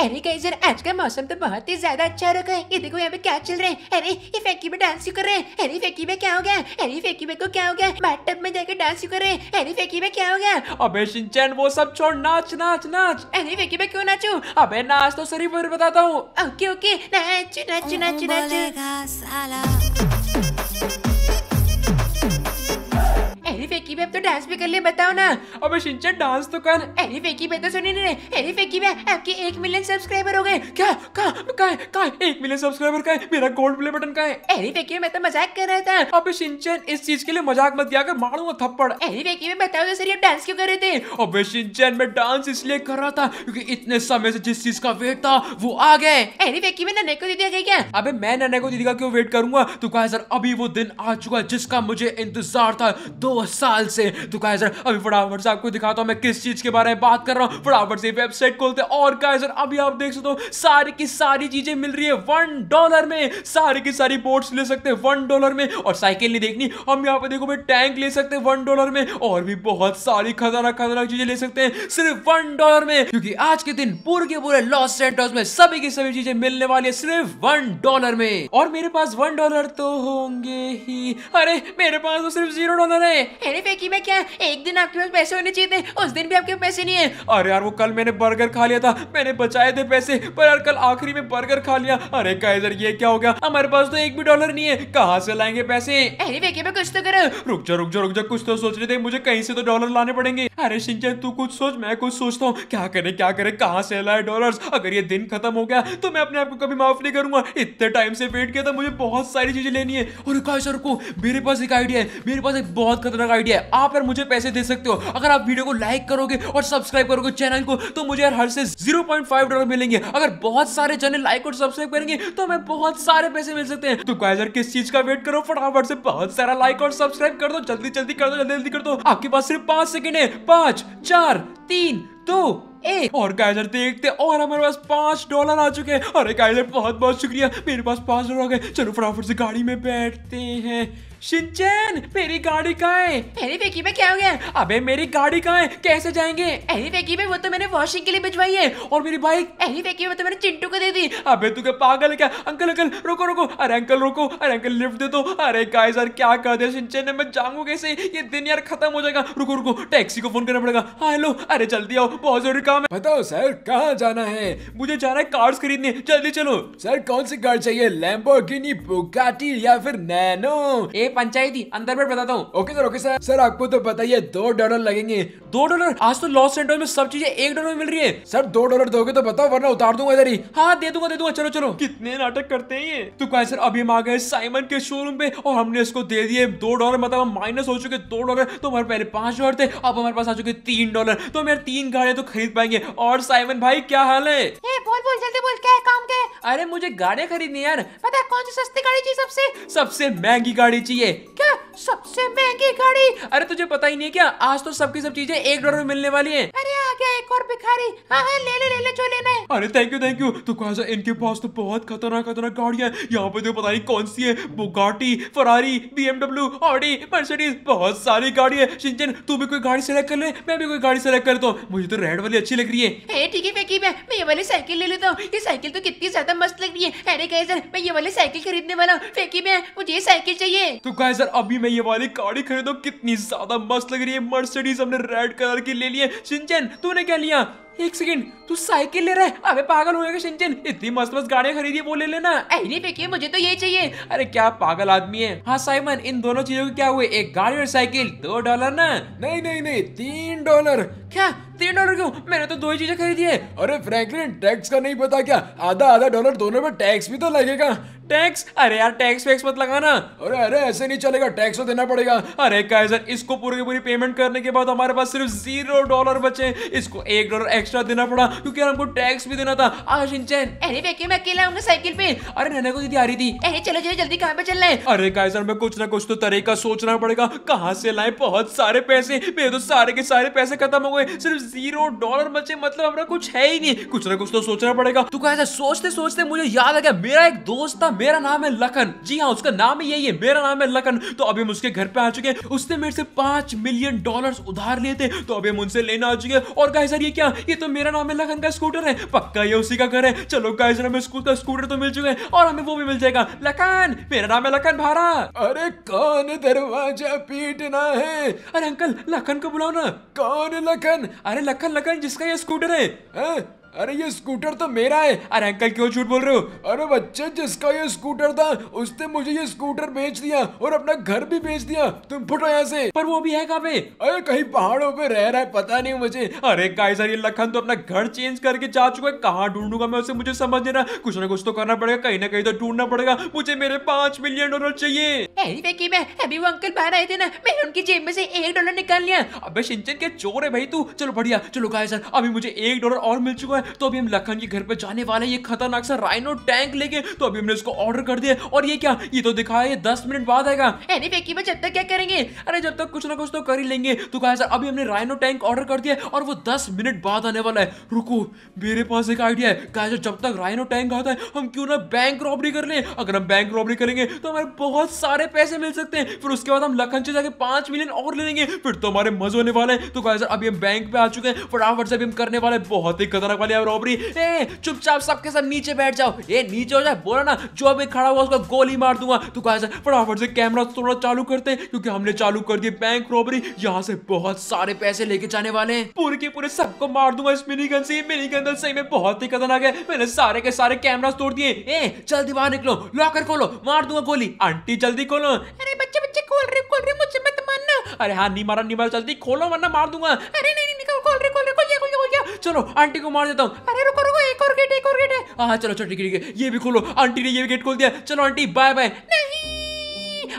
अरे कहीं यार आज का मौसम तो बहुत ही ज्यादा अच्छा रखा है ये देखो यहाँ पे क्या चल रहे हैं अरे ये फैकी में डांस कर रहे हैं अरे फैकी में क्या हो गया अरे फैकी में को क्या हो गया बैठक में जाकर डांस कर रहे हैं अरे फैकी में क्या हो गया अबे सिंचन वो सब छोड़ नाच नाच नाच अरे फैकी में क्यों नाचू अबे नाच तो सिर्फ बताता हूँ ओके ओके नाच नाच नाच नाच कर लिए बताओ ना अबे शिंचन डांस तो कर एरी फेकी भाई तो सुनी सुनिए नहीं एरी फेकी भाई आपके एक मिलियन सब्सक्राइबर हो गए क्या कहा कहा कहा एक मिलियन सब्सक्राइबर का है मेरा गोल्ड प्ले बटन का है अरे फेंकी मैं तो मजाक कर रहा था अबे शिंचन इस चीज के लिए मजाक मत किया कर मारूंगा थप्पड़ एरी फेकी में बताओ तो सर आप डांस क्यों कर रहे थे अबे शिंचन मैं डांस इसलिए कर रहा था क्योंकि इतने समय से जिस चीज का वेट था वो आ गए एरी फेकी में नन्हे को दीदी आ गई क्या अबे मैं नन्हे को दीदी का क्यों वेट करूंगा तो कहा सर अभी वो दिन आ चुका जिसका मुझे इंतजार था दो साल से तो गाइजर अभी फटाफट से आपको दिखाता हूँ मैं किस चीज के बारे में बात कर रहा हूँ फटाफट से वेबसाइट खोलते हैं और गाइजर अभी आप देख सकते हो सारी की सारी चीजें मिल रही है वन डॉलर में सारी की सारी बोर्ड्स ले सकते हैं वन डॉलर में और साइकिल नहीं देखनी हम यहाँ पे देखो भाई टैंक ले सकते हैं वन डॉलर में और भी बहुत सारी खतरनाक खतरनाक चीजें ले सकते हैं सिर्फ वन डॉलर में क्योंकि आज के दिन पूरे के पूरे लॉस सेंटर्स में सभी की सभी चीजें मिलने वाली है सिर्फ वन डॉलर में और मेरे पास वन डॉलर तो होंगे ही अरे मेरे पास तो सिर्फ जीरो डॉलर है अरे फेंकी मैं क्या एक दिन आपके पास पैसे होने चाहिए थे उस दिन भी आपके पैसे नहीं है अरे यार वो कल मैंने बर्गर खा लिया था मैंने बचाए थे पैसे पर यार कल आखिरी में बर्गर खा लिया अरे कैजर ये क्या हो गया हमारे पास तो एक भी डॉलर नहीं है कहाँ से लाएंगे पैसे अरे वेके में कुछ तो करो रुक जा रुक जा रुक जा कुछ तो सोच रहे थे मुझे कहीं से तो डॉलर लाने पड़ेंगे अरे सिंचन तू कुछ सोच मैं कुछ सोचता हूँ क्या करे क्या करे कहाँ से लाए डॉलर अगर ये दिन खत्म हो गया तो मैं अपने आप को कभी माफ नहीं करूंगा इतने टाइम से वेट किया था मुझे बहुत सारी चीजें लेनी है और काइजर को मेरे पास एक आइडिया है मेरे पास एक बहुत खतरनाक आइडिया है आप यार मुझे पैसे दे सकते हो अगर आप वीडियो को लाइक करोगे और सब्सक्राइब करोगे चैनल को तो मुझे यार हर से जीरो पॉइंट फाइव डॉलर मिलेंगे अगर बहुत सारे चैनल लाइक और सब्सक्राइब करेंगे तो हमें बहुत सारे पैसे मिल सकते हैं तो गाइजर किस चीज का वेट करो फटाफट से बहुत सारा लाइक और सब्सक्राइब कर दो जल्दी जल्दी कर दो जल्दी जल्दी कर दो आपके पास सिर्फ पांच सेकेंड है पांच चार तीन दो एक और गाइजर देखते और हमारे पास पांच डॉलर आ चुके हैं अरे गाइजर बहुत बहुत शुक्रिया मेरे पास पांच डॉलर आ गए चलो फटाफट से गाड़ी में बैठते हैं शिनचैन मेरी गाड़ी कहाँ है अरे बेकी में क्या हो गया अबे मेरी गाड़ी कहाँ है कैसे जाएंगे अरे बेकी में वो तो मैंने वॉशिंग के लिए भिजवाई है और मेरी बाइक अरे बेकी में तो मैंने चिंटू को दे दी अबे तू क्या पागल है क्या अंकल अंकल रोको रोको अरे अंकल रोको अरे अंकल लिफ्ट दे दो तो। अरे गाइस यार क्या कर दे शिनचैन ने मैं जाऊंगा कैसे ये दिन यार खत्म हो जाएगा रुको रुको टैक्सी को फोन करना पड़ेगा हाँ हेलो अरे जल्दी आओ बहुत जरूरी काम है बताओ सर कहाँ जाना है मुझे जाना है कार्स खरीदने जल्दी चलो सर कौन सी कार चाहिए लैम्बो बुगाटी या फिर नैनो ए पंचायती अंदर में बताता हूँ okay sir okay sir sir आपको तो बताइए दो डॉलर लगेंगे दो डॉलर आज तो लॉस सेंटर में सब चीजें एक डॉलर में मिल रही है सर दो डॉलर दोगे तो बताओ वरना उतार दूंगा इधर ही हाँ दे दूंगा दे दूंगा चलो चलो कितने नाटक करते हैं ये तो कहा सर अभी हम आ गए साइमन के शोरूम पे और हमने इसको दे दिए दो डॉलर मतलब हम माइनस हो चुके दो डॉलर तो हमारे पहले पांच डॉलर थे अब हमारे पास आ चुके तीन डॉलर तो मेरे तीन गाड़ियां तो खरीद पाएंगे और साइमन भाई क्या हाल है ए, बोल बोल जल्दी बोल क्या है काम के अरे मुझे गाड़ी खरीदनी यार पता कौन सी सस्ती गाड़ी चाहिए सबसे सबसे महंगी गाड़ी चाहिए क्या सबसे महंगी गाड़ी अरे तुझे पता ही नहीं क्या आज तो सबकी सब चीजें एक डॉलर में मिलने वाली है अरे आ गया एक और भिखारी हाँ हाँ ले ले ले ले जो लेना है अरे थैंक यू थैंक यू तो कहा इनके पास तो बहुत खतरनाक खतरनाक गाड़ियाँ यहाँ पे तो पता नहीं कौन सी है Bugatti Ferrari BMW Audi Mercedes बहुत सारी गाड़ी है सिंचन तू भी कोई गाड़ी सेलेक्ट कर ले मैं भी कोई गाड़ी सेलेक्ट करता हूँ मुझे तो रेड वाली अच्छी लग रही है ठीक है मैं ये वाली साइकिल ले लेता हूँ ये साइकिल तो कितनी ज्यादा ज्यादा मस्त लग रही है अरे गाइजर मैं ये वाली साइकिल खरीदने वाला हूँ फेंकी में मुझे ये साइकिल चाहिए तो गाइजर अभी मैं ये वाली गाड़ी खरीदू कितनी ज्यादा मस्त लग रही है मर्सिडीज हमने रेड कलर की ले लिए है सिंचन तूने क्या लिया एक सेकंड तू साइकिल ले रहा है अबे पागल हो गया सिंचन इतनी मस्त मस्त गाड़ियां खरीदी वो ले लेना अरे फेंकिए मुझे तो ये चाहिए अरे क्या पागल आदमी है हाँ साइमन इन दोनों चीजों के क्या हुए एक गाड़ी और साइकिल दो डॉलर ना नहीं नहीं नहीं तीन डॉलर क्या तीन डॉलर क्यों मैंने तो दो ही चीजें खरीदी है अरे फ्रैंकलिन टैक्स का नहीं पता क्या आधा आधा डॉलर दोनों में टैक्स भी तो लगेगा टैक्स अरे यार टैक्स वैक्स मत लगाना अरे अरे ऐसे नहीं चलेगा टैक्स तो देना पड़ेगा अरे कायजर इसको पूरी पूरी पेमेंट करने के बाद हमारे पास सिर्फ जीरो डॉलर बचे इसको एक डॉलर एक्स्ट्रा देना पड़ा क्योंकि हमको टैक्स भी देना था आशिनचैन अरे देखिए मैं अकेला हूँ साइकिल पे अरे नैना को दीदी आ रही थी अरे चलो चलो जल्दी कहाँ पे चल रहे अरे कायजर मैं कुछ ना कुछ तो तरीका सोचना पड़ेगा कहां से लाए बहुत सारे पैसे मेरे तो सारे के सारे पैसे खत्म हो गए सिर्फ जीरो डॉलर बचे मतलब हमारा कुछ है ही नहीं कुछ ना कुछ तो सोचना पड़ेगा तो कहा सोचते सोचते मुझे याद आ गया मेरा एक दोस्त था मेरा नाम है लखन जी हाँ उसका नाम ही यही है मेरा नाम है लखन तो अभी हम उसके घर पे आ चुके हैं उसने मेरे से पांच मिलियन डॉलर उधार लिए थे तो अभी हम उनसे लेने आ चुके हैं और सर ये क्या ये तो मेरा नाम है लखन का स्कूटर है पक्का ये उसी का घर है चलो सर हमें स्कूल का स्कूटर तो मिल चुका है और हमें वो भी मिल जाएगा लखन मेरा नाम है लखन भारा अरे कौन दरवाजा पीटना है अरे अंकल लखन को बुलाओ ना कौन लखन अरे लखन लखन जिसका ये स्कूटर है, है? अरे ये स्कूटर तो मेरा है अरे अंकल क्यों झूठ बोल रहे हो अरे बच्चे जिसका ये स्कूटर था उसने मुझे ये स्कूटर बेच दिया और अपना घर भी बेच दिया तुम फुटो यहाँ से पर वो भी है कहाँ पे अरे कहीं पहाड़ों पे रह रहा है पता नहीं मुझे अरे सर ये लखन तो अपना घर चेंज करके जा चुका है कहाँ ढूंढूंगा मैं उसे मुझे समझ नहीं रहा कुछ ना कुछ तो करना पड़ेगा कहीं ना कहीं तो ढूंढना पड़ेगा मुझे मेरे पांच मिलियन डॉलर चाहिए मैं अभी वो अंकल बाहर आए थे ना मैंने उनकी जेब में से एक डॉलर निकाल लिया अबे सिंचन के चोर है भाई तू चलो बढ़िया चलो कहा अभी मुझे एक डॉलर और मिल चुका है तो अभी हम लखन के घर पर जाने वाले ये खतरनाक सा राइनो टैंक लेके तो अभी हमने इसको ऑर्डर कर दिया और ये क्या ये तो दिखाया ये दस मिनट बाद आएगा एनी जब तक क्या करेंगे अरे जब तक कुछ ना कुछ तो कर ही लेंगे तो कहा सर अभी हमने राइनो टैंक ऑर्डर कर दिया और वो दस मिनट बाद आने वाला है रुको मेरे पास एक आइडिया है कहा जब तक राइनो टैंक आता है हम क्यों ना बैंक रॉबरी कर ले अगर हम बैंक रॉबरी करेंगे तो हमारे बहुत सारे पैसे मिल सकते हैं फिर उसके बाद हम लखन से जाके पांच मिलियन और ले लेंगे फिर तो हमारे मजे होने वाले हैं तो कहा सर अभी हम बैंक पे आ चुके हैं फटाफट से अभी हम करने वाले बहुत ही खतरनाक वाली है रोबरी ए चुपचाप सबके सब नीचे बैठ जाओ ए नीचे हो जाए बोला ना जो अभी खड़ा हुआ उसको गोली मार दूंगा तो कहा फटाफट से कैमरा थोड़ा चालू करते हैं क्योंकि हमने चालू कर दिए बैंक रोबरी यहाँ से बहुत सारे पैसे लेके जाने वाले हैं पूरे के पूरे सबको मार दूंगा इस मिनी गन से मिनी गन तो सही में बहुत ही खतरनाक है मैंने सारे के सारे कैमरा तोड़ दिए ए जल्दी बाहर निकलो लॉकर खोलो मार दूंगा गोली आंटी जल्दी खोलो अरे बच्चे बच्चे खोल रहे खोल रहे मुझे मत मानना अरे हाँ नहीं मारा नहीं मारा जल्दी खोलो वरना मार दूंगा अरे नहीं नहीं खोल रहे खोल रहे खोल चलो आंटी को मार देते देता हूँ अरे रुको रुको एक और गेट एक और गेट है हाँ चलो चलो ठीक है ये भी खोलो आंटी ने ये भी गेट खोल दिया चलो आंटी बाय बाय नहीं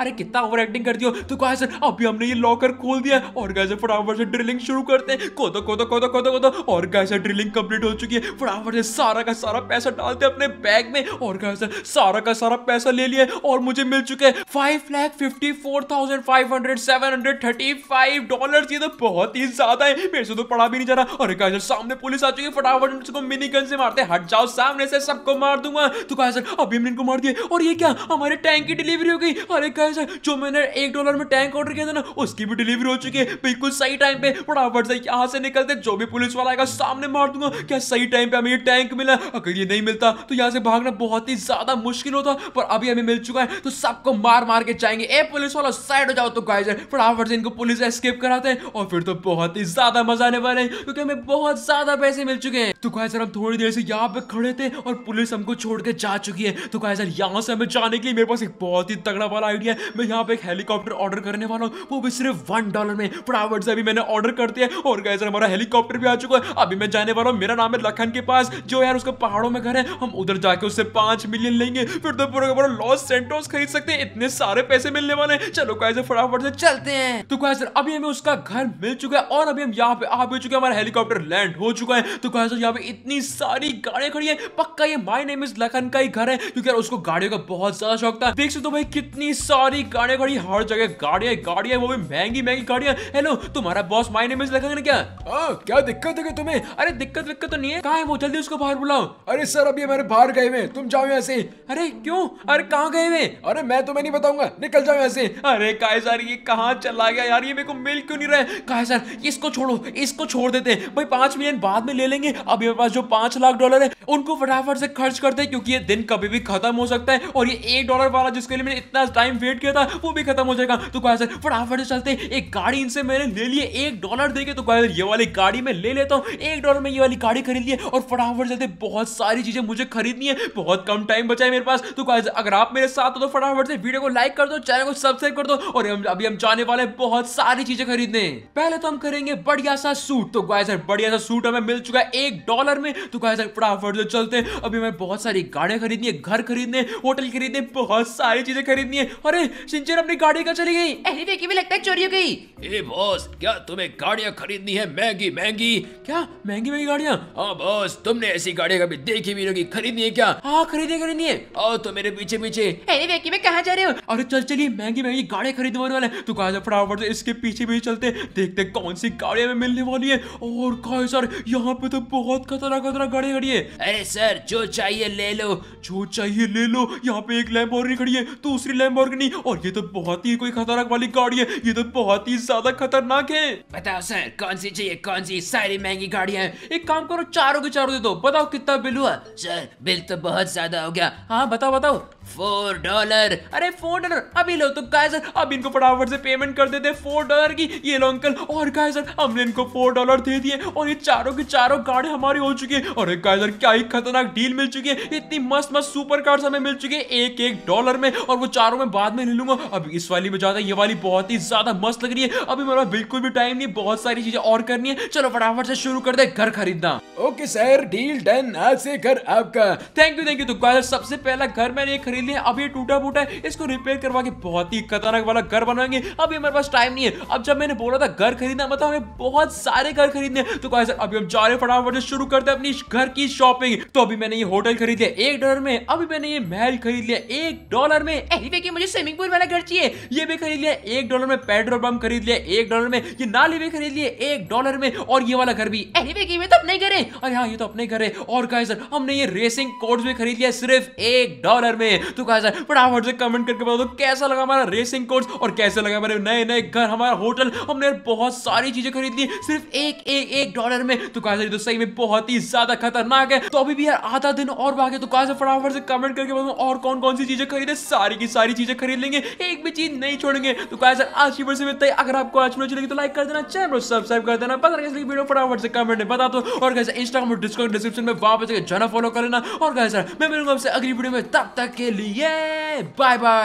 अरे कितना ओवर एक्टिंग कर दियो तो कहा सर अभी हमने ये लॉकर खोल दिया और कैसे फटाफट से ड्रिलिंग शुरू करते हैं कोदो कोदो कोदो कोदो कोदो और कैसे ड्रिलिंग कंप्लीट हो चुकी है फटाफट से सारा का सारा पैसा डालते अपने बैग में और कहा सर सारा का सारा पैसा ले लिया और मुझे मिल चुके हैं five lakh fifty four thousand five hundred seven hundred thirty five dollar ये तो बहुत ही ज्यादा है मेरे से तो पढ़ा भी नहीं जा रहा और कहा सर सामने पुलिस आ चुकी है फटाफट उसको मिनी गन से मारते हट जाओ सामने से सबको मार दूंगा तो कहा सर अभी हमने इनको मार दिया और ये क्या हमारे टैंक की डिलीवरी हो गई अरे गाइस जो मैंने एक डॉलर में टैंक ऑर्डर किया था ना उसकी भी डिलीवरी हो चुकी है बिल्कुल सही टाइम पे फटाफट से यहाँ से निकलते जो भी पुलिस वाला आएगा सामने मार दूंगा क्या सही टाइम पे हमें ये टैंक मिला अगर ये नहीं मिलता तो यहाँ से भागना बहुत ही ज्यादा मुश्किल होता पर अभी हमें मिल चुका है तो सबको मार मार के जाएंगे ए पुलिस वाला साइड हो जाओ तो गाइस फटाफट से इनको पुलिस एस्केप कराते हैं और फिर तो बहुत ही ज्यादा मजा आने वाले क्योंकि हमें बहुत ज्यादा पैसे मिल चुके हैं तो गाइस हम थोड़ी देर से यहाँ पे खड़े थे और पुलिस हमको छोड़ के जा चुकी है तो गाइस यहाँ से हमें जाने के लिए मेरे पास एक बहुत ही तगड़ा वाला आइडिया है मैं यहाँ पे एक हेलीकॉप्टर ऑर्डर करने वाला हूँ वो भी सिर्फ वन डॉलर में फटाफट से अभी मैंने ऑर्डर कर दिया और गए सर हमारा हेलीकॉप्टर भी आ चुका है अभी मैं जाने वाला हूँ मेरा नाम है लखन के पास जो यार उसका पहाड़ों में घर है हम उधर जाके उससे पांच मिलियन लेंगे फिर तो पूरा पूरा लॉस सेंटोस खरीद सकते हैं इतने सारे पैसे मिलने वाले हैं चलो गाय फटाफट से चलते हैं तो गाय सर अभी हमें उसका घर मिल चुका है और अभी हम यहाँ पे आ भी चुके हैं हमारा हेलीकॉप्टर लैंड हो चुका है तो गाय सर यहाँ पे इतनी सारी गाड़ियां खड़ी है पक्का ये माई नेम इज लखन का ही घर है क्योंकि यार उसको गाड़ियों का बहुत ज्यादा शौक था देख सकते हो भाई कितनी सारी सारी गाड़ियां खड़ी हर जगह गाड़ियां गाड़ियां वो भी महंगी महंगी गाड़ियां हेलो तुम्हारा बॉस माय नेम इज लगाएगा क्या आ, हाँ, क्या दिक्कत है तुम्हें अरे दिक्कत विक्कत तो नहीं है कहा है वो जल्दी उसको बाहर बुलाओ अरे सर अभी हमारे बाहर गए हुए तुम जाओ यहाँ से अरे क्यों अरे कहाँ गए हुए अरे मैं तुम्हें नहीं बताऊंगा निकल जाओ यहाँ से अरे काय सर ये कहाँ चला गया यार ये मेरे को मिल क्यों नहीं रहा है काय सर इसको छोड़ो इसको छोड़ देते भाई पांच मिलियन बाद में ले लेंगे अभी मेरे पास जो पांच लाख डॉलर है उनको फटाफट से खर्च करते हैं क्योंकि ये दिन कभी भी खत्म हो सकता है और ये एक डॉलर वाला जिसके लिए मैंने इतना टाइम वेट किया था वो भी खत्म हो जाएगा तो कहा सर फटाफट से चलते एक गाड़ी इनसे मैंने ले लिए एक डॉलर देके तो कहा ये वाली गाड़ी मैं ले लेता हूँ एक डॉलर में ये वाली गाड़ी खरीद लिए और फटाफट चलते बहुत सारी चीजें मुझे खरीदनी है बहुत कम टाइम बचा है मेरे पास तो कहा अगर आप मेरे साथ हो तो फटाफट से वीडियो को लाइक कर दो चैनल को सब्सक्राइब कर दो और अभी हम जाने वाले बहुत सारी चीजें खरीदने पहले तो हम करेंगे बढ़िया सा सूट तो गाय सर बढ़िया सा सूट हमें मिल चुका है एक डॉलर में तो गाय सर फटाफट मतलब चलते हैं अभी मैं बहुत सारी गाड़ियाँ खरीदनी है घर खरीदने होटल खरीदने बहुत सारी चीजें खरीदनी है अरे सिंचन अपनी गाड़ी का चली गई अरे देखिए भी लगता है चोरी हो गई ए बॉस क्या तुम्हें गाड़ियाँ खरीदनी है महंगी महंगी क्या महंगी महंगी गाड़ियाँ हाँ बॉस तुमने ऐसी गाड़ी कभी देखी भी नहीं खरीदनी है क्या हाँ खरीदे खरीदनी है आओ तो मेरे पीछे पीछे अरे देखिए मैं कहाँ जा रहे हो अरे चल चलिए महंगी महंगी गाड़ी खरीदने वाले वाले तो कहा फटाफट से इसके पीछे भी चलते देखते कौन सी गाड़ियाँ में मिलने वाली है और कहा सर यहाँ पे तो बहुत खतरा खतरा गाड़ी खड़ी है अरे सर जो चाहिए ले लो जो चाहिए ले लो यहाँ पे एक लैम्बोर्गिनी खड़ी है दूसरी नहीं और ये तो बहुत ही कोई खतरनाक वाली गाड़ी है ये तो बहुत ही ज्यादा खतरनाक है बताओ सर कौन सी चाहिए कौन सी सारी महंगी गाड़ी है एक काम करो चारों के चारों दे दो बताओ कितना बिल हुआ सर बिल तो बहुत ज्यादा हो गया हाँ बताओ बताओ फोर डॉलर अरे फोर डॉलर अभी लो तो काय अब इनको फटाफट से पेमेंट कर देते फोर डॉलर की ये लो अंकल और काय हमने इनको फोर डॉलर दे दिए और ये चारों के चारों कार्ड हमारे हो चुके हैं अरे काय क्या ही खतरनाक डील मिल चुकी है इतनी मस्त मस्त सुपर कार्ड हमें मिल चुके हैं एक एक डॉलर में और वो चारों में बाद में ले लूंगा अभी इस वाली में ज्यादा ये वाली बहुत ही ज्यादा मस्त लग रही है अभी मेरा बिल्कुल भी टाइम नहीं बहुत सारी चीजें और करनी है चलो फटाफट से शुरू कर दे घर खरीदना ओके सर डील डन आज से घर आपका थैंक यू थैंक यू तो सबसे पहला घर मैंने खरीद खरीद लिया अब ये टूटा फूटा है इसको रिपेयर करवा के बहुत ही खतरनाक वाला घर बनाएंगे अभी हमारे पास टाइम नहीं है अब जब मैंने बोला था घर खरीदना मतलब हमें बहुत सारे घर खरीदने तो कहा सर अभी हम जा रहे फटाफट शुरू करते हैं अपनी घर की शॉपिंग तो अभी मैंने ये होटल खरीद लिया एक डॉलर में अभी मैंने ये महल खरीद लिया एक डॉलर में देखिए मुझे स्विमिंग पूल वाला घर चाहिए ये भी खरीद लिया एक डॉलर में पेट्रोल पंप खरीद लिया एक डॉलर में ये नाली भी खरीद लिया एक डॉलर में और ये वाला घर भी ये तो अपने घर है अरे हाँ ये तो अपने घर है और कहा सर हमने ये रेसिंग कोर्ट भी खरीद लिया सिर्फ एक डॉलर में तो कहा जाए फटाफट से कमेंट करके बता दो कैसा लगा हमारा रेसिंग कोर्स और कैसे लगा हमारे नए नए घर हमारा होटल हमने बहुत सारी चीजें खरीद ली सिर्फ एक एक एक डॉलर में तो कहा जाए तो सही में बहुत ही ज्यादा खतरनाक है तो अभी भी यार आधा दिन और बाकी तो कहा फटाफट से कमेंट करके बताओ और कौन कौन सी चीजें खरीदे सारी की सारी चीजें खरीद लेंगे एक भी चीज नहीं छोड़ेंगे तो कहा सर आज की वर्ष से मिलता है अगर आपको आज वीडियो चलेगी तो लाइक कर देना चैनल सब्सक्राइब कर देना पता कैसे वीडियो फटाफट से कमेंट में बता दो और कैसे इंस्टाग्राम और डिस्क्रिप्शन में वापस जाना फॉलो कर लेना और कहा सर मैं मिलूंगा आपसे अगली वीडियो में तब तक के Yeah. Bye bye.